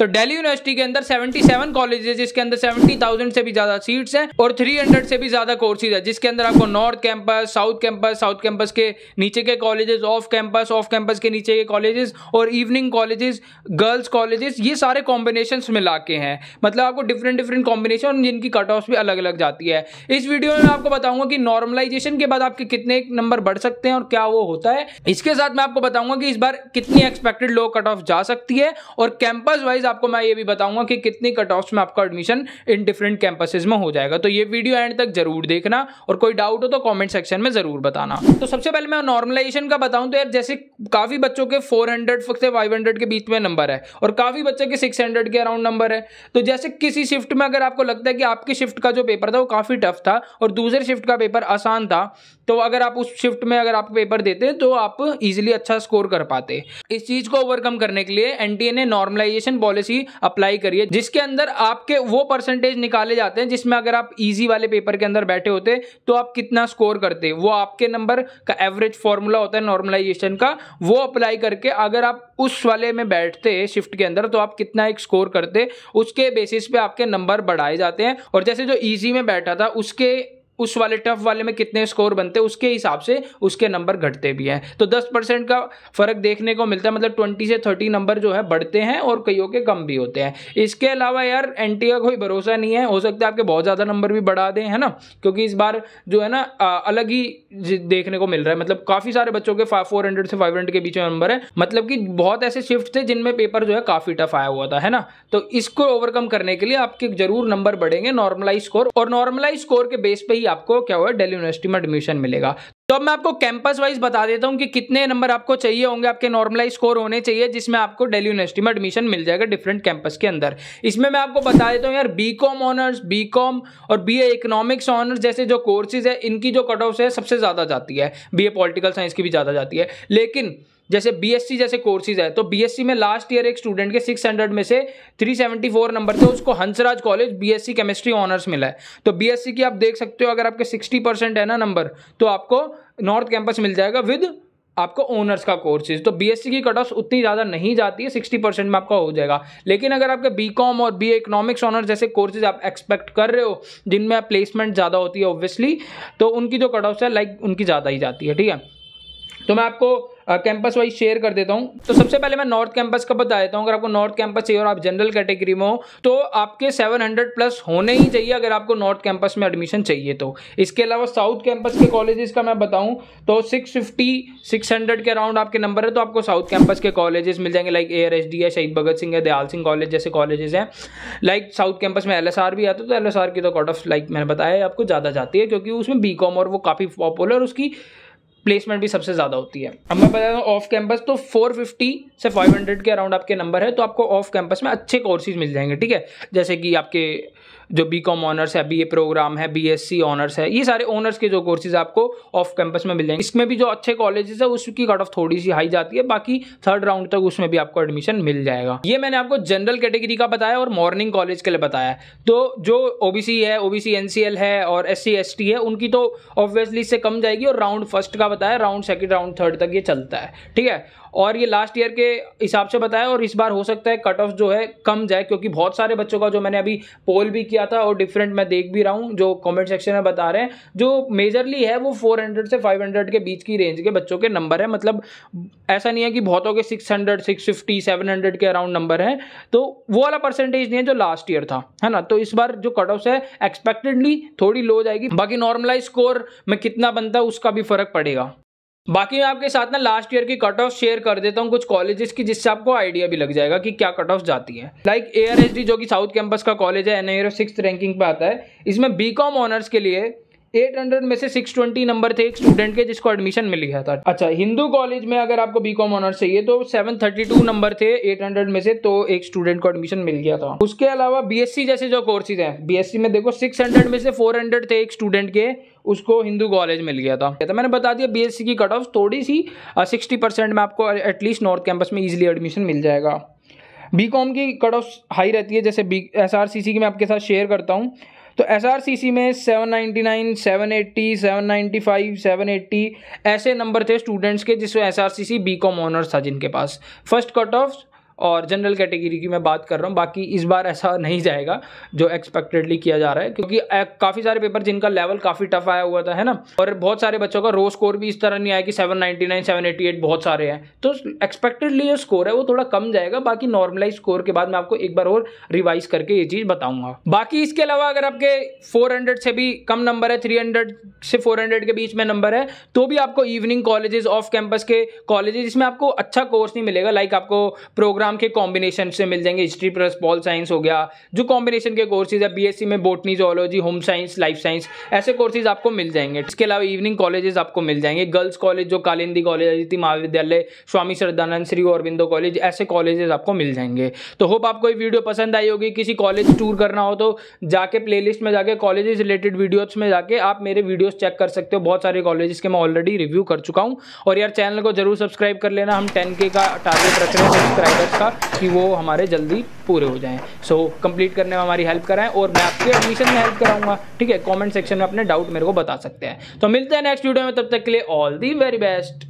तो दिल्ली यूनिवर्सिटी के अंदर 77 कॉलेज है जिसके अंदर 70,000 से भी ज्यादा सीट्स हैं और 300 से भी ज्यादा कोर्सेज है जिसके अंदर आपको North Campus South Campus South Campus के नीचे के colleges off campus off campus के नीचे के कॉलेजेस और इवनिंग कॉलेजेस गर्ल्स कॉलेजेस ये सारे कॉम्बिनेशन मिला के हैं मतलब आपको डिफरेंट डिफरेंट कॉम्बिनेशन जिनकी कट ऑफ भी अलग अलग जाती है इस वीडियो में आपको बताऊंगा कि नॉर्मलाइजेशन के बाद आपके कितने नंबर बढ़ सकते हैं और क्या वो होता है इसके साथ मैं आपको बताऊंगा कि इस बार कितनी एक्सपेक्टेड लो कट ऑफ जा सकती है और कैंपस वाइज आपको मैं ये भी बताऊंगा कि कितनी कट ऑफ में आपका एडमिशन इन डिफरेंट कैंपसेज में हो जाएगा तो ये वीडियो एंड तक जरूर देखना और कोई डाउट हो तो कॉमेंट सेक्शन में जरूर बताना तो सबसे पहले मैं नॉर्मलाइजेशन का बताऊं तो यार जैसे काफी बच्चों के फोर हंड्रेड से 500 के बीच में नंबर है और काफी बच्चों के 600 के अराउंड नंबर है तो जैसे किसी शिफ्ट में अगर आपको लगता है कि आपकी शिफ्ट का जो पेपर था वो काफी टफ था और दूसरे शिफ्ट का पेपर आसान था तो अगर आप उस शिफ्ट में अगर आप पेपर देते तो आप इजिली अच्छा स्कोर कर पाते इस चीज को ओवरकम करने के लिए एनटीए ने नॉर्मलाइजेशन पॉलिसी पॉलिसी अप्लाई करिए जिसके अंदर आपके वो परसेंटेज निकाले जाते हैं जिसमें अगर आप इजी वाले पेपर के अंदर बैठे होते तो आप कितना स्कोर करते वो आपके नंबर का एवरेज फॉर्मूला होता है नॉर्मलाइजेशन का वो अप्लाई करके अगर आप उस वाले में बैठते शिफ्ट के अंदर तो आप कितना एक स्कोर करते उसके बेसिस पे आपके नंबर बढ़ाए जाते हैं और जैसे जो ईजी में बैठा था उसके उस वाले टफ वाले में कितने स्कोर बनते हैं उसके हिसाब से उसके नंबर घटते भी हैं तो दस परसेंट का फर्क देखने को मिलता है मतलब ट्वेंटी से थर्टी नंबर जो है बढ़ते हैं और कईयों के कम भी होते हैं इसके अलावा यार एन का कोई भरोसा नहीं है हो सकता है आपके बहुत ज़्यादा नंबर भी बढ़ा दें है ना क्योंकि इस बार जो है ना अलग ही देखने को मिल रहा है मतलब काफ़ी सारे बच्चों के फोर हंड्रेड से फाइव हंड्रेड के बीच में नंबर है मतलब कि बहुत ऐसे शिफ्ट थे जिनमें पेपर जो है काफ़ी टफ आया हुआ था है ना तो इसको ओवरकम करने के लिए आपके जरूर नंबर बढ़ेंगे नॉर्मलाइज स्कोर और नॉर्मलाइज स्कोर के बेस पर ही आपको क्या हुआ डेली यूनिवर्सिटी में एडमिशन मिलेगा तो अब मैं आपको कैंपस वाइज बता देता हूँ कि कितने नंबर आपको चाहिए होंगे आपके नॉर्मलाइज स्कोर होने चाहिए जिसमें आपको दिल्ली यूनिवर्सिटी में एडमिशन मिल जाएगा डिफरेंट कैंपस के अंदर इसमें मैं आपको बता देता हूँ यार बीकॉम ऑनर्स बीकॉम और बीए इकोनॉमिक्स ऑनर्स जैसे जो कोर्सेज है इनकी जो कट ऑफ है सबसे ज़्यादा जाती है बी ए साइंस की भी ज़्यादा जाती है लेकिन जैसे बीएससी जैसे कोर्सेज है तो बीएससी में लास्ट ईयर एक स्टूडेंट के 600 में से 374 नंबर थे उसको Hansraj college BSc chemistry honours मिला है तो बीएससी की आप देख सकते हो अगर आपके 60 परसेंट है ना नंबर तो आपको नॉर्थ कैंपस मिल जाएगा विद आपको ऑनर्स का कोर्सेज तो बीएससी की कट ऑफ उतनी ज़्यादा नहीं जाती है सिक्सटी परसेंट में आपका हो जाएगा लेकिन अगर आपके बीकॉम और बी इकोनॉमिक्स ऑनर्स जैसे कोर्सेज आप एक्सपेक्ट कर रहे हो जिनमें आप प्लेसमेंट ज़्यादा होती है ऑब्वियसली तो उनकी जो कट ऑफ है लाइक उनकी ज़्यादा ही जाती है ठीक है तो मैं आपको कैंपस वाइज शेयर कर देता हूँ तो सबसे पहले मैं नॉर्थ कैंपस का बता देता हूँ अगर आपको नॉर्थ कैंपस चाहिए और आप जनरल कैटेगरी में हो तो आपके 700 प्लस होने ही चाहिए अगर आपको नॉर्थ कैंपस में एडमिशन चाहिए तो इसके अलावा साउथ कैंपस के कॉलेजेस का मैं बताऊँ तो 650 600 के अराउंड आपके नंबर है तो आपको साउथ कैंपस के कॉलेजेस मिल जाएंगे लाइक ए है शहीद भगत सिंह है दयाल सिंह कॉलेज जैसे कॉलेजेस हैं लाइक साउथ कैंपस में एल भी आता है तो एल की तो कॉट ऑफ लाइक मैंने बताया आपको ज़्यादा जाती है क्योंकि उसमें बी और वो काफ़ी पॉपुलर उसकी प्लेसमेंट भी सबसे ज़्यादा होती है अब मैं बता ऑफ कैंपस तो 450 से 500 के अराउंड आपके नंबर है तो आपको ऑफ कैंपस में अच्छे कोर्सेज मिल जाएंगे ठीक है जैसे कि आपके जो बी कॉम ऑनर्स है बी ए प्रोग्राम है बी एस सी ऑनर्स है ये सारे ऑनर्स के जो कोर्सेज आपको ऑफ कैंपस में मिल जाएंगे इसमें भी जो अच्छे कॉलेजेस है उसकी कट ऑफ थोड़ी सी हाई जाती है बाकी थर्ड राउंड तक उसमें भी आपको एडमिशन मिल जाएगा ये मैंने आपको जनरल कैटेगरी का बताया और मॉर्निंग कॉलेज के लिए बताया तो जो ओ e है ओ बी e है और एस सी e है उनकी तो ऑब्वियसली इससे कम जाएगी और राउंड फर्स्ट का बताया राउंड सेकंड राउंड थर्ड तक ये चलता है ठीक है और ये लास्ट ईयर के हिसाब से बताया और इस बार हो सकता है कट ऑफ जो है कम जाए क्योंकि बहुत सारे बच्चों का जो मैंने अभी पोल भी किया था और डिफरेंट मैं देख भी रहा हूँ जो कमेंट सेक्शन में बता रहे हैं जो मेजरली है वो 400 से 500 के बीच की रेंज के बच्चों के नंबर है मतलब ऐसा नहीं है कि बहुतों के 600 650 हंड्रेड के अराउंड नंबर है तो वो वाला परसेंटेज नहीं है जो लास्ट ईयर था है ना तो इस बार जो कट ऑफ है एक्सपेक्टेडली थोड़ी लो जाएगी बाकी नॉर्मलाइज स्कोर में कितना बनता है उसका भी फर्क पड़ेगा बाकी मैं आपके साथ ना लास्ट ईयर की कट ऑफ शेयर कर देता हूँ कुछ कॉलेजेस की जिससे आपको आइडिया भी लग जाएगा कि क्या कट ऑफ जाती है लाइक ए जो कि साउथ कैंपस का कॉलेज है एन आई रैंकिंग पे आता है इसमें बी ऑनर्स के लिए 800 में से 620 नंबर थे एक स्टूडेंट के जिसको एडमिशन मिल गया था अच्छा हिंदू कॉलेज में अगर आपको बी कॉम ऑनर्स चाहिए तो 732 नंबर थे 800 में से तो एक स्टूडेंट को एडमिशन मिल गया था उसके अलावा बीएससी जैसे जो कोर्सेज हैं बीएससी में देखो 600 में से 400 थे एक स्टूडेंट के उसको हिंदू कॉलेज मिल गया था तो मैंने बता दिया सी की कट ऑफ थोड़ी सी सिक्सटी परसेंट में आपको एटलीस्ट नॉर्थ कैंपस में ईजिली एडमिशन मिल जाएगा बी कॉम की कट ऑफ हाई रहती है जैसे B S R C C की मैं आपके साथ शेयर करता हूँ तो एस आर सी सी में seven ninety nine seven eighty seven ninety five seven eighty ऐसे नंबर थे स्टूडेंट्स के जिसमें S R C C B Com honours था जिनके पास फर्स्ट कट ऑफ और जनरल कैटेगरी की मैं बात कर रहा हूँ बाकी इस बार ऐसा नहीं जाएगा जो एक्सपेक्टेडली किया जा रहा है क्योंकि काफ़ी सारे पेपर जिनका लेवल काफ़ी टफ आया हुआ था है ना और बहुत सारे बच्चों का रो स्कोर भी इस तरह नहीं आया कि seven ninety nine seven eighty eight बहुत सारे हैं तो एक्सपेक्टेडली जो स्कोर है वो थोड़ा कम जाएगा बाकी नॉर्मलाइज स्कोर के बाद मैं आपको एक बार और रिवाइज करके ये चीज़ बताऊंगा बाकी इसके अलावा अगर आपके फोर से भी कम नंबर है थ्री से फोर के बीच में नंबर है तो भी आपको इवनिंग कॉलेजेस ऑफ कैंपस के कॉलेजेस इसमें आपको अच्छा कोर्स नहीं मिलेगा लाइक आपको प्रोग्राम नाम के कॉम्बिनेशन से मिल जाएंगे हिस्ट्री प्लस पॉल साइंस हो गया जो कॉम्बिनेशन के कोर्सेज है बीएससी में botany zoology home science life science ऐसे कोर्सेज आपको मिल जाएंगे इसके अलावा इवनिंग कॉलेजेस आपको मिल जाएंगे गर्ल्स कॉलेज जो कालिंदी कॉलेज अदिति महाविद्यालय स्वामी श्रद्धानंद श्री अरविंदो कॉलेज ऐसे कॉलेजेस आपको मिल जाएंगे तो होप आपको ये वीडियो पसंद आई होगी किसी कॉलेज टूर करना हो तो जाके प्लेलिस्ट में जाके कॉलेज रिलेटेड वीडियोज में जाके आप मेरे वीडियोज चेक कर सकते हो बहुत सारे कॉलेज के मैं ऑलरेडी रिव्यू कर चुका हूँ और यार चैनल को जरूर सब्सक्राइब कर लेना हम टेन का टारगेट रख रहे हैं सब्सक्राइबर्स का कि वो हमारे जल्दी पूरे हो जाएँ सो so, कंप्लीट करने में हमारी हेल्प कराएं और मैं आपके एडमिशन में हेल्प कराऊंगा ठीक है कमेंट सेक्शन में अपने डाउट मेरे को बता सकते हैं तो मिलते हैं नेक्स्ट वीडियो में तब तक के लिए ऑल दी वेरी बेस्ट